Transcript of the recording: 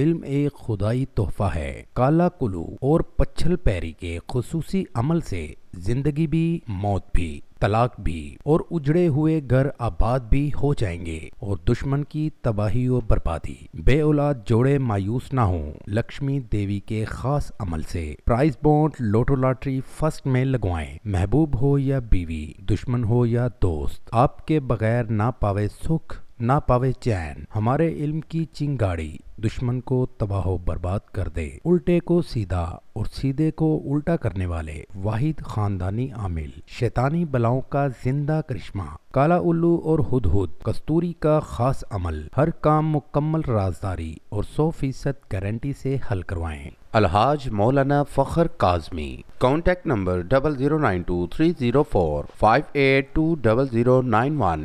इल्म एक खुदाई तोहफा है काला कुलू और पच्छल पैरी के खसूसी अमल से जिंदगी भी मौत भी तलाक भी और उजड़े हुए घर आबाद भी हो जाएंगे और दुश्मन की तबाही और बर्बादी बे औलाद जोड़े मायूस ना हो लक्ष्मी देवी के खास अमल से prize bond lotto lottery first में लगवाएं महबूब हो या बीवी दुश्मन हो या दोस्त आपके बगैर ना पावे सुख ना पावे चैन हमारे इल्म की चिंगाड़ी दुश्मन को तबाह बर्बाद कर दे उल्टे को सीधा और सीधे को उल्टा करने वाले वाहिद खानदानी आमिल शैतानी बलाओं का जिंदा करिश्मा काला उल्लू और हुदहुद कस्तूरी का खास अमल हर काम मुकम्मल राजदारी और सौ फीसद गारंटी से हल करवाएं Alhaj Maulana Fakhar Kazmi contact number double zero nine two three zero four five eight two double zero nine one